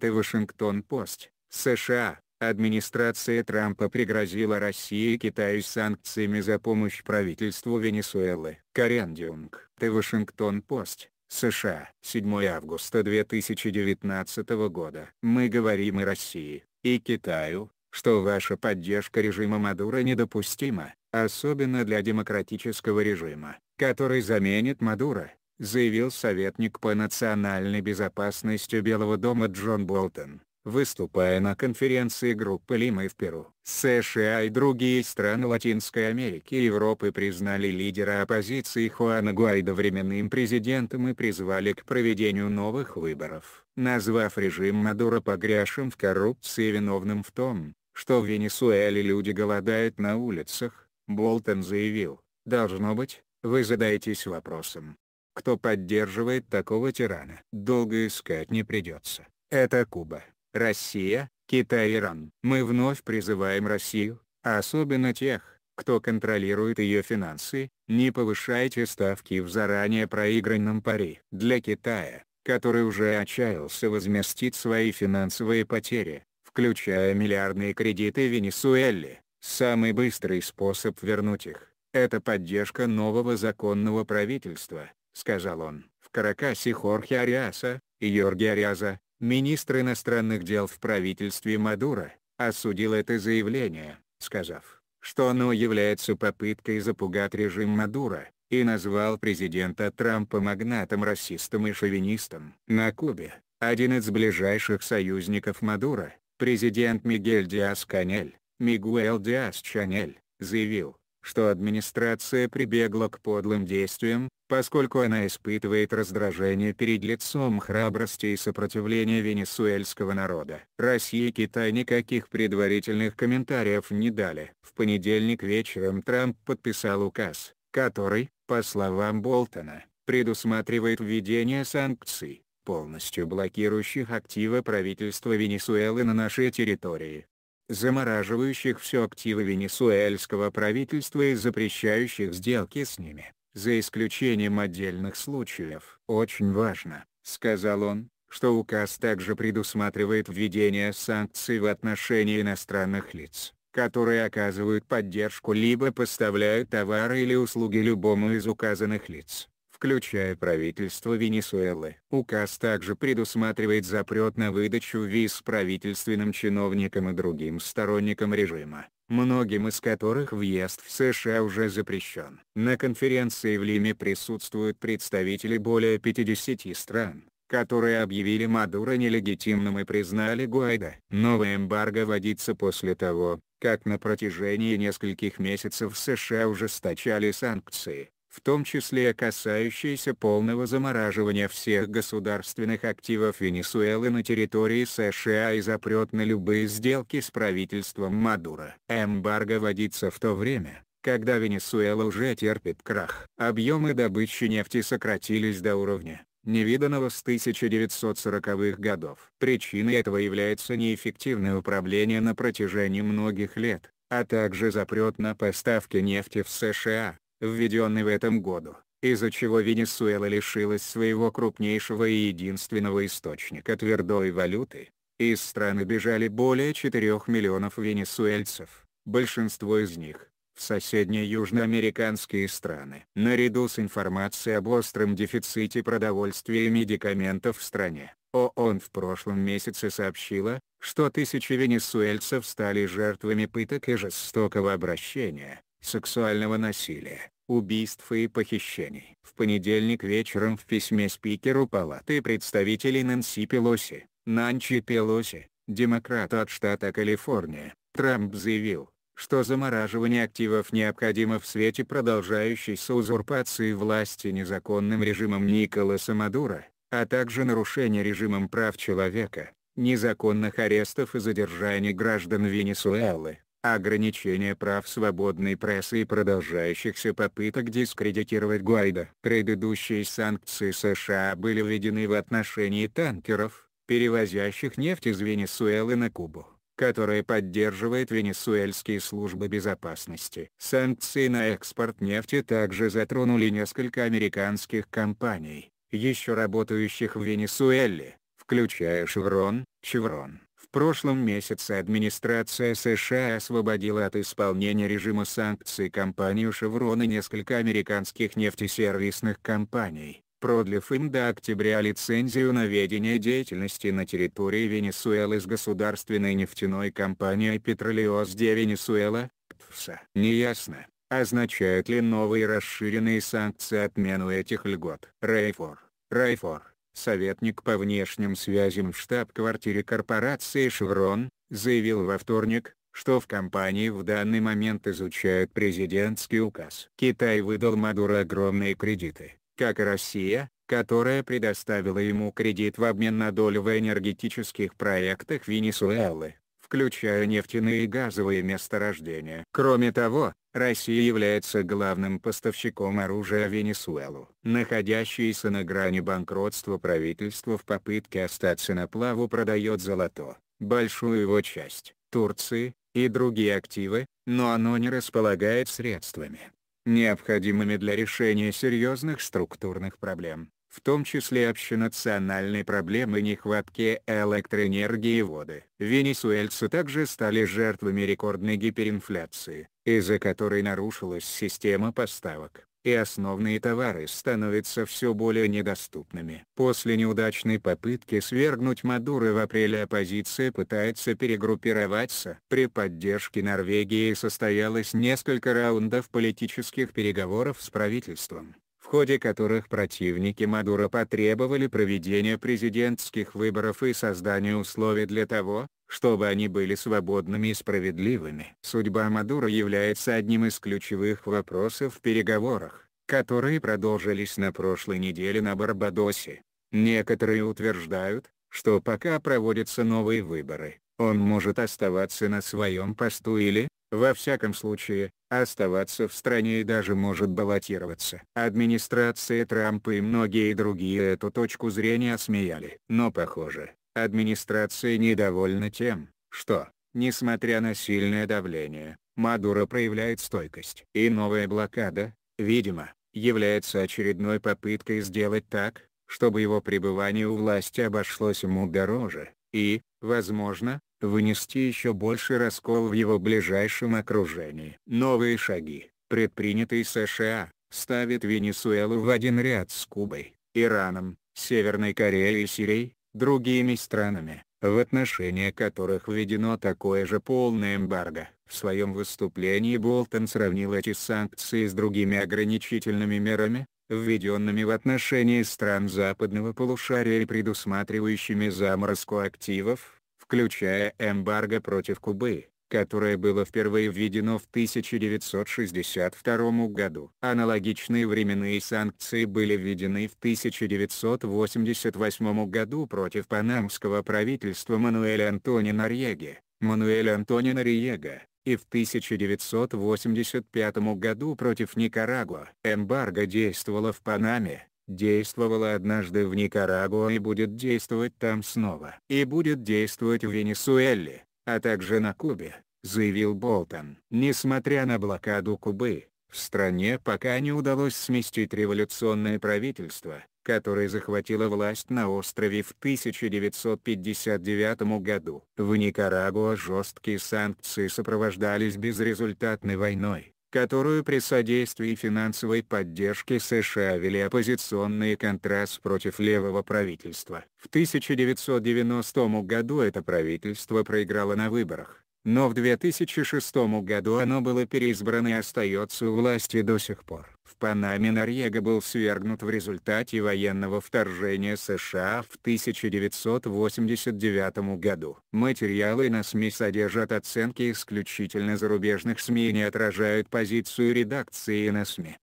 The Washington Post, США. Администрация Трампа пригрозила России и Китаю санкциями за помощь правительству Венесуэлы. Карен Дюнг, The Washington Post, США. 7 августа 2019 года. Мы говорим и России, и Китаю, что ваша поддержка режима Мадура недопустима, особенно для демократического режима, который заменит Мадура заявил советник по национальной безопасности Белого дома Джон Болтон, выступая на конференции группы Лимы в Перу. США и другие страны Латинской Америки и Европы признали лидера оппозиции Хуана Гуайда временным президентом и призвали к проведению новых выборов, назвав режим Мадуро погрязшим в коррупции виновным в том, что в Венесуэле люди голодают на улицах, Болтон заявил, должно быть, вы задаетесь вопросом, кто поддерживает такого тирана. Долго искать не придется. Это Куба, Россия, Китай, Иран. Мы вновь призываем Россию, особенно тех, кто контролирует ее финансы, не повышайте ставки в заранее проигранном пари. Для Китая, который уже отчаялся возместить свои финансовые потери, включая миллиардные кредиты Венесуэле, самый быстрый способ вернуть их – это поддержка нового законного правительства, — сказал он. В Каракасе Хорхе Ариаса и Йорги Ариаза, министр иностранных дел в правительстве Мадура, осудил это заявление, сказав, что оно является попыткой запугать режим Мадура, и назвал президента Трампа магнатом расистом и шовинистом. На Кубе, один из ближайших союзников Мадура, президент Мигель Диас Канель, Мигуэл Диас Чанель, заявил, что администрация прибегла к подлым действиям, поскольку она испытывает раздражение перед лицом храбрости и сопротивления венесуэльского народа. Россия и Китай никаких предварительных комментариев не дали. В понедельник вечером Трамп подписал указ, который, по словам Болтона, предусматривает введение санкций, полностью блокирующих активы правительства Венесуэлы на нашей территории замораживающих все активы венесуэльского правительства и запрещающих сделки с ними, за исключением отдельных случаев. «Очень важно», — сказал он, что указ также предусматривает введение санкций в отношении иностранных лиц, которые оказывают поддержку либо поставляют товары или услуги любому из указанных лиц включая правительство Венесуэлы. Указ также предусматривает запрет на выдачу виз правительственным чиновникам и другим сторонникам режима многим из которых въезд в США уже запрещен. На конференции в Лиме присутствуют представители более 50 стран, которые объявили Мадуро нелегитимным и признали Гуайда. Новая эмбарго вводится после того, как на протяжении нескольких месяцев США ужесточали санкции, в том числе касающиеся полного замораживания всех государственных активов Венесуэлы на территории США и запрет на любые сделки с правительством Мадура. Эмбарго водится в то время, когда Венесуэла уже терпит крах. Объемы добычи нефти сократились до уровня, невиданного с 1940-х годов. Причиной этого является неэффективное управление на протяжении многих лет, а также запрет на поставки нефти в США введенный в этом году, из-за чего Венесуэла лишилась своего крупнейшего и единственного источника твердой валюты. Из страны бежали более 4 миллионов венесуэльцев, большинство из них – в соседние южноамериканские страны. Наряду с информацией об остром дефиците продовольствия и медикаментов в стране, ООН в прошлом месяце сообщила, что тысячи венесуэльцев стали жертвами пыток и жестокого обращения, сексуального насилия, убийств и похищений. В понедельник вечером в письме спикеру Палаты представителей Нэнси Пелоси, Нанчи Пелоси, демократа от штата Калифорния, Трамп заявил, что замораживание активов необходимо в свете продолжающейся узурпации власти незаконным режимом Николаса Мадура, а также нарушения режимом прав человека, незаконных арестов и задержаний граждан Венесуэлы ограничение прав свободной прессы и продолжающихся попыток дискредитировать Гуайда. Предыдущие санкции США были введены в отношении танкеров, перевозящих нефть из Венесуэлы на Кубу которая поддерживает венесуэльские службы безопасности. Санкции на экспорт нефти также затронули несколько американских компаний, еще работающих в Венесуэле, включая Шеврон, Chevron, прошлом месяце администрация США освободила от исполнения режима санкций компанию «Шеврон» и несколько американских нефтесервисных компаний, продлив им до октября лицензию на ведение деятельности на территории Венесуэлы с государственной нефтяной компанией «Петролиос де Венесуэла» ПФСА. Неясно, означают ли новые расширенные санкции отмену этих льгот. Рейфор, Рейфор. Советник по внешним связям в штаб-квартире корпорации «Шеврон», заявил во вторник, что в компании в данный момент изучают президентский указ. Китай выдал Мадуро огромные кредиты, как и Россия, которая предоставила ему кредит в обмен на долю в энергетических проектах Венесуэлы включая нефтяные и газовые месторождения. Кроме того, Россия является главным поставщиком оружия Венесуэлу. Находящееся на грани банкротства правительство в попытке остаться на плаву продает золото, большую его часть, Турции, и другие активы, но оно не располагает средствами, необходимыми для решения серьезных структурных проблем в том числе общенациональной проблемы нехватки электроэнергии и воды. Венесуэльцы также стали жертвами рекордной гиперинфляции, из-за которой нарушилась система поставок и основные товары становятся все более недоступными. После неудачной попытки свергнуть Мадуро в апреле оппозиция пытается перегруппироваться. При поддержке Норвегии состоялось несколько раундов политических переговоров с правительством ходе которых противники Мадуро потребовали проведения президентских выборов и создания условий для того, чтобы они были свободными и справедливыми. Судьба Мадуро является одним из ключевых вопросов в переговорах, которые продолжились на прошлой неделе на Барбадосе. Некоторые утверждают, что пока проводятся новые выборы, он может оставаться на своем посту или, во всяком случае, оставаться в стране и даже может баллотироваться. Администрация Трампа и многие другие эту точку зрения осмеяли. Но похоже, администрация недовольна тем, что, несмотря на сильное давление, Мадуро проявляет стойкость. И новая блокада, видимо, является очередной попыткой сделать так, чтобы его пребывание у власти обошлось ему дороже, и, возможно, внести еще больше раскол в его ближайшем окружении. Новые шаги, предпринятые США, ставят Венесуэлу в один ряд с Кубой, Ираном, Северной Кореей и Сирией, другими странами, в отношении которых введено такое же полное эмбарго. В своем выступлении Болтон сравнил эти санкции с другими ограничительными мерами, введенными в отношении стран западного полушария и предусматривающими заморозку активов, включая эмбарго против Кубы, которое было впервые введено в 1962 году. Аналогичные временные санкции были введены в 1988 году против панамского правительства Мануэля Антони Нарьеги, Мануэля Антони Нарьега, и в 1985 году против Никарагуа. Эмбарго действовало в Панаме, действовала однажды в Никарагуа и будет действовать там снова. И будет действовать в Венесуэле, а также на Кубе, заявил Болтон. Несмотря на блокаду Кубы, в стране пока не удалось сместить революционное правительство, которое захватило власть на острове в 1959 году. В Никарагуа жесткие санкции сопровождались безрезультатной войной, которую при содействии финансовой поддержки США вели оппозиционные контраст против левого правительства. В 1990 году это правительство проиграло на выборах но в 2006 году оно было переизбрано и остается у власти до сих пор. В Панаме Норьего был свергнут в результате военного вторжения США в 1989 году. Материалы на СМИ содержат оценки исключительно зарубежных СМИ и не отражают позицию редакции на СМИ.